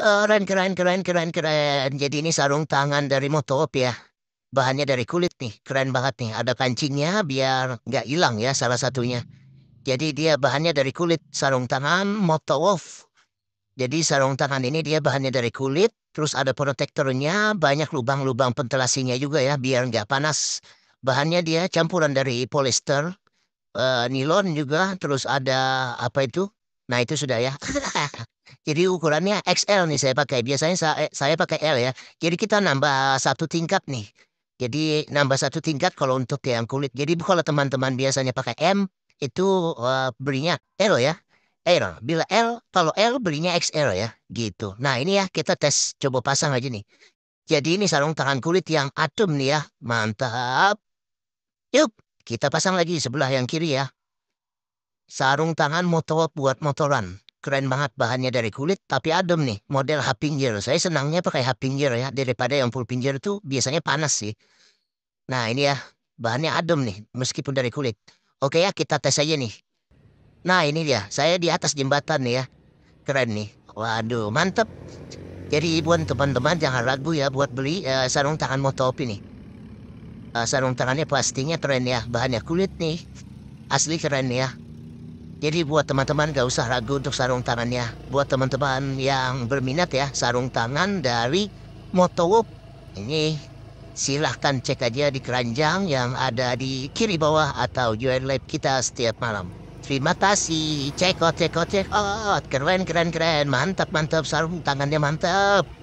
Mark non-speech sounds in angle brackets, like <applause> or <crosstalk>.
Keren, keren, keren, keren, keren. Jadi ini sarung tangan dari ya. Bahannya dari kulit nih, keren banget nih. Ada kancingnya biar nggak hilang ya salah satunya. Jadi dia bahannya dari kulit, sarung tangan Motowolf. Jadi sarung tangan ini dia bahannya dari kulit, terus ada protektornya, banyak lubang-lubang pentelasinya juga ya, biar nggak panas. Bahannya dia campuran dari polyester, uh, nilon juga, terus ada apa itu, Nah itu sudah ya. <laughs> Jadi ukurannya XL nih saya pakai. Biasanya saya, eh, saya pakai L ya. Jadi kita nambah satu tingkat nih. Jadi nambah satu tingkat kalau untuk yang kulit. Jadi kalau teman-teman biasanya pakai M itu uh, belinya L ya. L. Bila L, kalau L belinya XL ya. Gitu. Nah ini ya kita tes coba pasang aja nih. Jadi ini sarung tangan kulit yang atom nih ya. Mantap. Yuk, kita pasang lagi sebelah yang kiri ya sarung tangan motor buat motoran. Keren banget bahannya dari kulit, tapi adem nih. Model half pinggir. Saya senangnya pakai half pinggir ya. Daripada yang full pinggir tuh biasanya panas sih. Nah ini ya, bahannya adem nih. Meskipun dari kulit. Oke ya, kita tes aja nih. Nah ini dia, saya di atas jembatan nih ya. Keren nih. Waduh, mantep. Jadi buat teman-teman jangan ragu ya buat beli uh, sarung tangan motop ini. Uh, sarung tangannya pastinya keren ya. Bahannya kulit nih. Asli keren ya. Jadi buat teman-teman gak usah ragu untuk sarung tangannya. Buat teman-teman yang berminat ya, sarung tangan dari Motowop. Ini silahkan cek aja di keranjang yang ada di kiri bawah atau UN Lab kita setiap malam. Terima kasih. Cekot, cekot, cekot. Keren, keren, keren. Mantap, mantap. Sarung tangannya mantap.